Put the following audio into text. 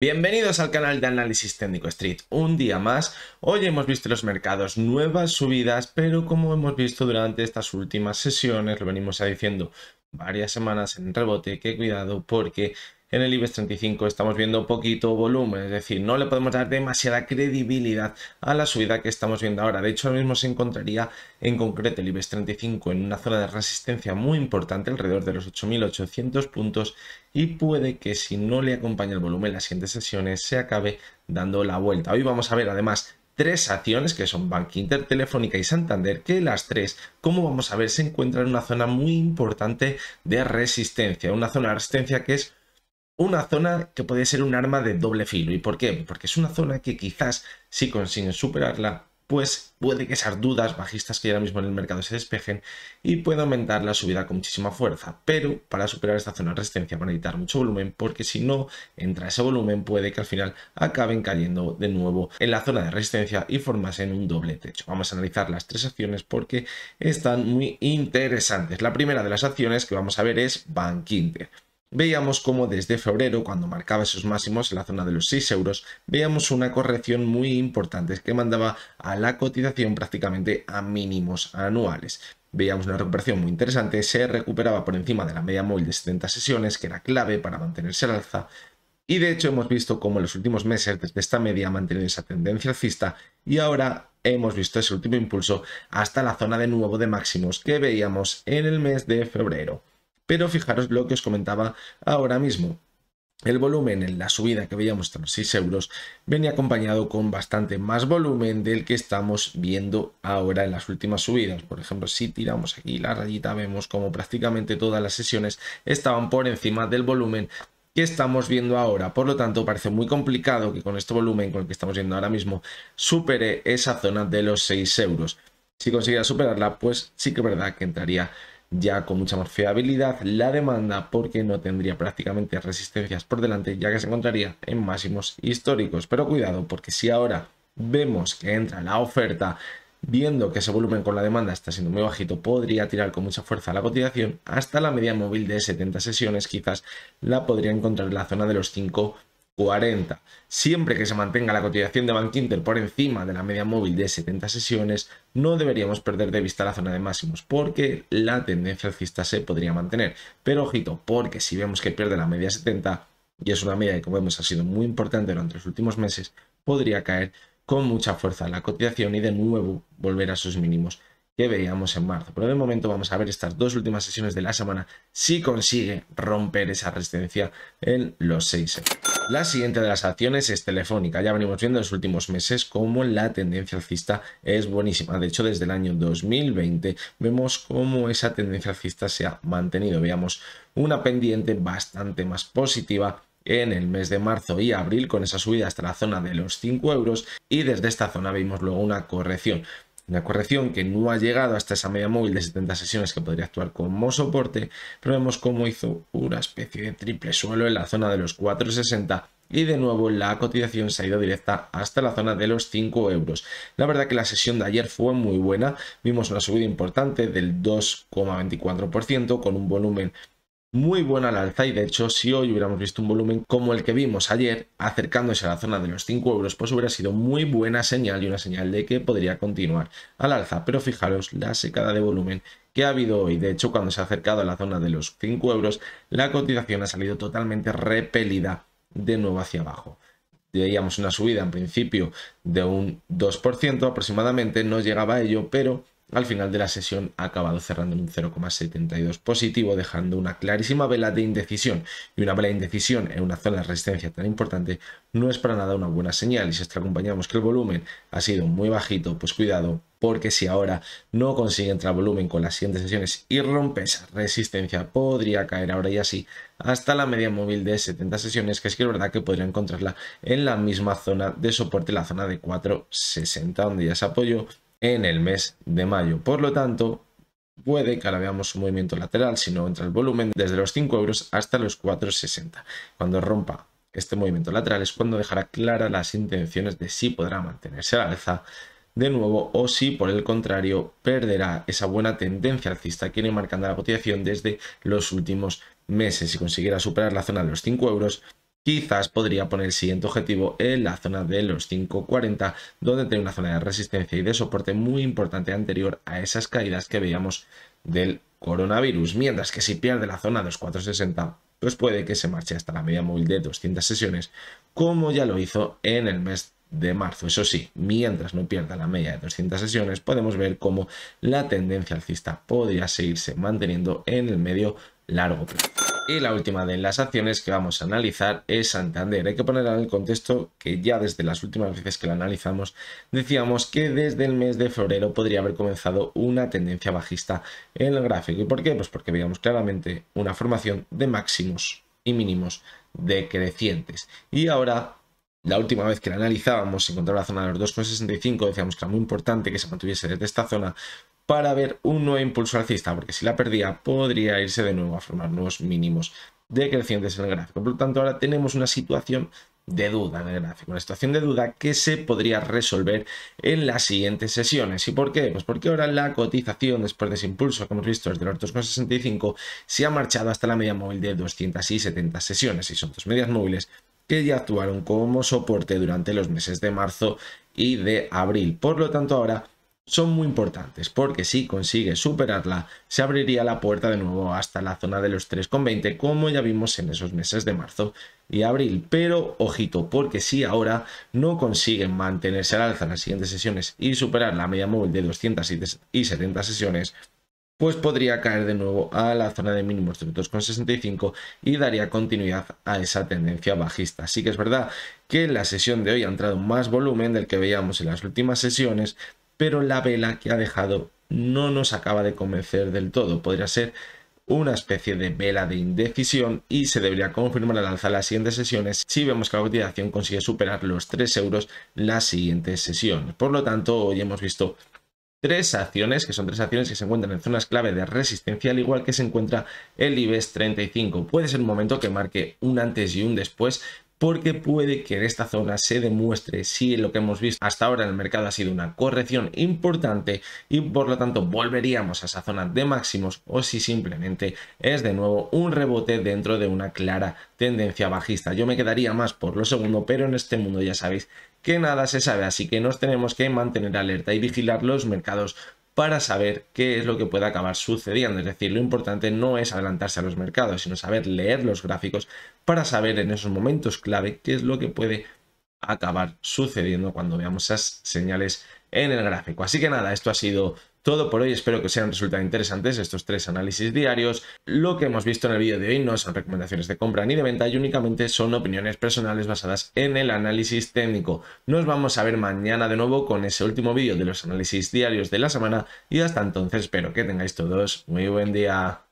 Bienvenidos al canal de Análisis Técnico Street. Un día más, hoy hemos visto los mercados, nuevas subidas, pero como hemos visto durante estas últimas sesiones, lo venimos diciendo varias semanas en rebote, que cuidado porque en el IBEX 35 estamos viendo poquito volumen, es decir, no le podemos dar demasiada credibilidad a la subida que estamos viendo ahora. De hecho, ahora mismo se encontraría en concreto el IBEX 35 en una zona de resistencia muy importante, alrededor de los 8.800 puntos, y puede que si no le acompaña el volumen en las siguientes sesiones se acabe dando la vuelta. Hoy vamos a ver además tres acciones que son Bank Inter, Telefónica y Santander, que las tres, como vamos a ver, se encuentran en una zona muy importante de resistencia, una zona de resistencia que es una zona que puede ser un arma de doble filo. ¿Y por qué? Porque es una zona que quizás si consiguen superarla, pues puede que esas dudas bajistas que ahora mismo en el mercado se despejen y puede aumentar la subida con muchísima fuerza. Pero para superar esta zona de resistencia van a necesitar mucho volumen porque si no entra ese volumen puede que al final acaben cayendo de nuevo en la zona de resistencia y formasen un doble techo. Vamos a analizar las tres acciones porque están muy interesantes. La primera de las acciones que vamos a ver es Bank Inter. Veíamos como desde febrero, cuando marcaba esos máximos en la zona de los 6 euros, veíamos una corrección muy importante que mandaba a la cotización prácticamente a mínimos anuales. Veíamos una recuperación muy interesante, se recuperaba por encima de la media móvil de 70 sesiones, que era clave para mantenerse al alza, y de hecho hemos visto cómo en los últimos meses desde esta media ha mantenido esa tendencia alcista y ahora hemos visto ese último impulso hasta la zona de nuevo de máximos que veíamos en el mes de febrero. Pero fijaros lo que os comentaba ahora mismo. El volumen en la subida que veíamos los 6 euros venía acompañado con bastante más volumen del que estamos viendo ahora en las últimas subidas. Por ejemplo, si tiramos aquí la rayita vemos como prácticamente todas las sesiones estaban por encima del volumen que estamos viendo ahora. Por lo tanto, parece muy complicado que con este volumen con el que estamos viendo ahora mismo supere esa zona de los 6 euros. Si consiguiera superarla, pues sí que es verdad que entraría ya con mucha más fiabilidad la demanda porque no tendría prácticamente resistencias por delante ya que se encontraría en máximos históricos. Pero cuidado porque si ahora vemos que entra la oferta viendo que ese volumen con la demanda está siendo muy bajito podría tirar con mucha fuerza la cotización hasta la media móvil de 70 sesiones quizás la podría encontrar en la zona de los 5 40. Siempre que se mantenga la cotización de Bank por encima de la media móvil de 70 sesiones, no deberíamos perder de vista la zona de máximos porque la tendencia alcista se podría mantener. Pero ojito, porque si vemos que pierde la media 70, y es una media que como vemos ha sido muy importante durante los últimos meses, podría caer con mucha fuerza la cotización y de nuevo volver a sus mínimos que veíamos en marzo. Pero de momento vamos a ver estas dos últimas sesiones de la semana si consigue romper esa resistencia en los 6 la siguiente de las acciones es Telefónica. Ya venimos viendo en los últimos meses cómo la tendencia alcista es buenísima. De hecho, desde el año 2020 vemos cómo esa tendencia alcista se ha mantenido. Veamos una pendiente bastante más positiva en el mes de marzo y abril con esa subida hasta la zona de los 5 euros y desde esta zona vimos luego una corrección una corrección que no ha llegado hasta esa media móvil de 70 sesiones que podría actuar como soporte, pero vemos cómo hizo una especie de triple suelo en la zona de los 460 y de nuevo la cotización se ha ido directa hasta la zona de los 5 euros. La verdad que la sesión de ayer fue muy buena, vimos una subida importante del 2,24% con un volumen muy buena al alza y de hecho si hoy hubiéramos visto un volumen como el que vimos ayer acercándose a la zona de los 5 euros pues hubiera sido muy buena señal y una señal de que podría continuar al alza pero fijaros la secada de volumen que ha habido hoy de hecho cuando se ha acercado a la zona de los 5 euros la cotización ha salido totalmente repelida de nuevo hacia abajo veíamos una subida en principio de un 2% aproximadamente no llegaba a ello pero al final de la sesión ha acabado cerrando en un 0,72 positivo, dejando una clarísima vela de indecisión. Y una vela de indecisión en una zona de resistencia tan importante no es para nada una buena señal. Y si extra acompañamos que el volumen ha sido muy bajito, pues cuidado, porque si ahora no consigue entrar volumen con las siguientes sesiones y rompe esa resistencia, podría caer ahora y así hasta la media móvil de 70 sesiones, que es que es verdad que podría encontrarla en la misma zona de soporte, la zona de 460, donde ya se apoyó en el mes de mayo. Por lo tanto, puede que ahora veamos un movimiento lateral si no entra el volumen desde los 5 euros hasta los 4,60. Cuando rompa este movimiento lateral es cuando dejará claras las intenciones de si podrá mantenerse la alza de nuevo o si por el contrario perderá esa buena tendencia alcista que viene marcando la cotización desde los últimos meses. Si consiguiera superar la zona de los 5 euros Quizás podría poner el siguiente objetivo en la zona de los 5.40, donde tiene una zona de resistencia y de soporte muy importante anterior a esas caídas que veíamos del coronavirus. Mientras que si pierde la zona de los 4.60, pues puede que se marche hasta la media móvil de 200 sesiones, como ya lo hizo en el mes de marzo. Eso sí, mientras no pierda la media de 200 sesiones, podemos ver cómo la tendencia alcista podría seguirse manteniendo en el medio largo plazo. Y la última de las acciones que vamos a analizar es Santander. Hay que poner en el contexto que ya desde las últimas veces que la analizamos decíamos que desde el mes de febrero podría haber comenzado una tendencia bajista en el gráfico. ¿Y por qué? Pues porque veíamos claramente una formación de máximos y mínimos decrecientes. Y ahora la última vez que la analizábamos, encontrar la zona de los 2,65, decíamos que era muy importante que se mantuviese desde esta zona, para ver un nuevo impulso alcista, porque si la perdía podría irse de nuevo a formar nuevos mínimos decrecientes en el gráfico. Por lo tanto, ahora tenemos una situación de duda en el gráfico, una situación de duda que se podría resolver en las siguientes sesiones. ¿Y por qué? Pues porque ahora la cotización después de ese impulso que hemos visto desde los 2,65 se ha marchado hasta la media móvil de 270 sesiones y son dos medias móviles que ya actuaron como soporte durante los meses de marzo y de abril. Por lo tanto, ahora son muy importantes porque si consigue superarla se abriría la puerta de nuevo hasta la zona de los 3,20 como ya vimos en esos meses de marzo y abril pero ojito porque si ahora no consiguen mantenerse al alza en las siguientes sesiones y superar la media móvil de 270 sesiones pues podría caer de nuevo a la zona de mínimos de 2,65 y daría continuidad a esa tendencia bajista. Así que es verdad que en la sesión de hoy ha entrado más volumen del que veíamos en las últimas sesiones, pero la vela que ha dejado no nos acaba de convencer del todo. Podría ser una especie de vela de indecisión y se debería confirmar al alza las siguientes sesiones si vemos que la cotización consigue superar los 3 euros la siguiente sesión Por lo tanto, hoy hemos visto tres acciones, que son tres acciones que se encuentran en zonas clave de resistencia, al igual que se encuentra el IBEX 35. Puede ser un momento que marque un antes y un después porque puede que en esta zona se demuestre si lo que hemos visto hasta ahora en el mercado ha sido una corrección importante y por lo tanto volveríamos a esa zona de máximos o si simplemente es de nuevo un rebote dentro de una clara tendencia bajista. Yo me quedaría más por lo segundo, pero en este mundo ya sabéis que nada se sabe, así que nos tenemos que mantener alerta y vigilar los mercados para saber qué es lo que puede acabar sucediendo. Es decir, lo importante no es adelantarse a los mercados, sino saber leer los gráficos para saber en esos momentos clave qué es lo que puede acabar sucediendo cuando veamos esas señales en el gráfico. Así que nada, esto ha sido todo por hoy, espero que os hayan resultado interesantes estos tres análisis diarios. Lo que hemos visto en el vídeo de hoy no son recomendaciones de compra ni de venta y únicamente son opiniones personales basadas en el análisis técnico. Nos vamos a ver mañana de nuevo con ese último vídeo de los análisis diarios de la semana y hasta entonces espero que tengáis todos muy buen día.